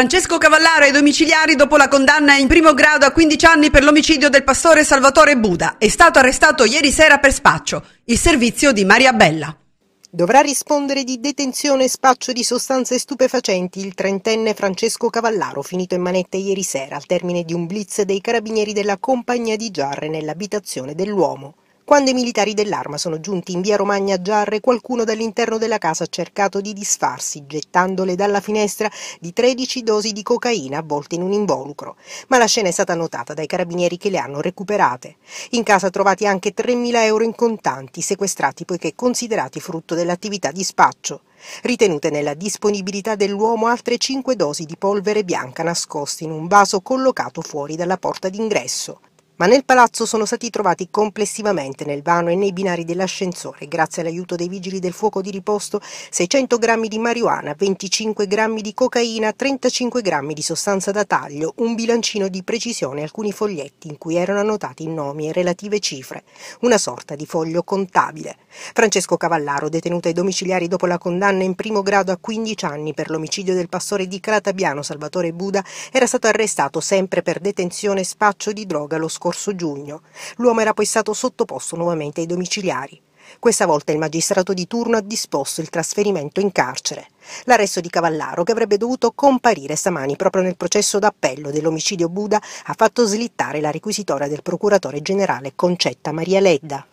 Francesco Cavallaro ai domiciliari dopo la condanna in primo grado a 15 anni per l'omicidio del pastore Salvatore Buda. È stato arrestato ieri sera per spaccio. Il servizio di Maria Bella. Dovrà rispondere di detenzione e spaccio di sostanze stupefacenti il trentenne Francesco Cavallaro, finito in manette ieri sera al termine di un blitz dei carabinieri della compagnia di Giarre nell'abitazione dell'uomo. Quando i militari dell'arma sono giunti in via Romagna a Giarre, qualcuno dall'interno della casa ha cercato di disfarsi, gettandole dalla finestra di 13 dosi di cocaina avvolte in un involucro. Ma la scena è stata notata dai carabinieri che le hanno recuperate. In casa trovati anche 3.000 euro in contanti, sequestrati poiché considerati frutto dell'attività di spaccio ritenute nella disponibilità dell'uomo altre 5 dosi di polvere bianca nascoste in un vaso collocato fuori dalla porta d'ingresso ma nel palazzo sono stati trovati complessivamente nel vano e nei binari dell'ascensore, grazie all'aiuto dei vigili del fuoco di riposto, 600 grammi di marijuana, 25 grammi di cocaina, 35 grammi di sostanza da taglio, un bilancino di precisione e alcuni foglietti in cui erano annotati i nomi e relative cifre, una sorta di foglio contabile. Francesco Cavallaro, detenuto ai domiciliari dopo la condanna in primo grado a 15 anni per l'omicidio del pastore di Calatabiano Salvatore Buda, era stato arrestato sempre per detenzione e spaccio di droga lo scorso scorso giugno. L'uomo era poi stato sottoposto nuovamente ai domiciliari. Questa volta il magistrato di turno ha disposto il trasferimento in carcere. L'arresto di Cavallaro, che avrebbe dovuto comparire stamani proprio nel processo d'appello dell'omicidio Buda, ha fatto slittare la requisitoria del procuratore generale Concetta Maria Ledda.